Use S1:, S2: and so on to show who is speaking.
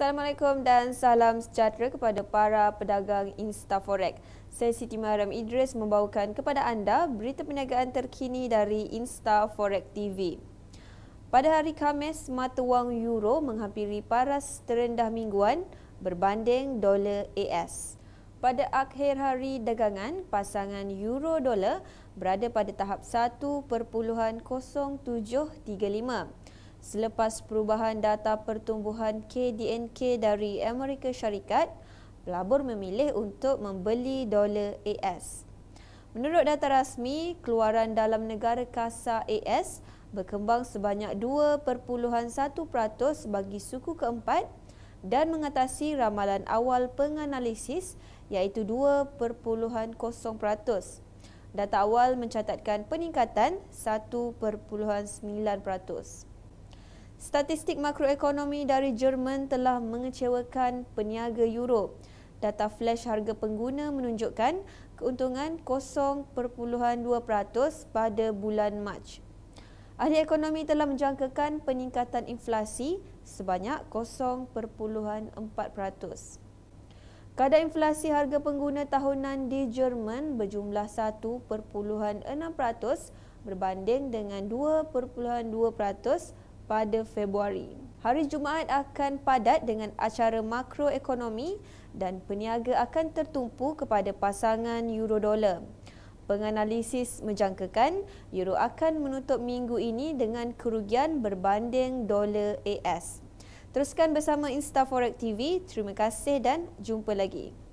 S1: Assalamualaikum dan salam sejahtera kepada para pedagang InstaForex. Saya Siti Maram Idris membawakan kepada anda berita perniagaan terkini dari InstaForex TV. Pada hari Khamis, mata wang euro menghampiri paras terendah mingguan berbanding dolar AS. Pada akhir hari dagangan, pasangan euro dolar berada pada tahap 1.0735 selepas perubahan data pertumbuhan KDNK dari Amerika Syarikat, pelabur memilih untuk membeli dolar AS. Menurut data rasmi, keluaran dalam negara kasa AS berkembang sebanyak 2.1% bagi suku keempat dan mengatasi ramalan awal penganalisis iaitu 2.0%. Data awal mencatatkan peningkatan 1.9%. Statistik makroekonomi dari Jerman telah mengecewakan peniaga Europe. Data flash harga pengguna menunjukkan keuntungan 0.2% pada bulan Mac. Ahli ekonomi telah menjangkakan peningkatan inflasi sebanyak 0.4%. Kadar inflasi harga pengguna tahunan di Jerman berjumlah 1.6% berbanding dengan 2.2% pada Februari. Hari Jumaat akan padat dengan acara makroekonomi dan peniaga akan tertumpu kepada pasangan euro dolar. Penganalisis menjangkakan euro akan menutup minggu ini dengan kerugian berbanding dolar AS. Teruskan bersama InstaForex TV. Terima kasih dan jumpa lagi.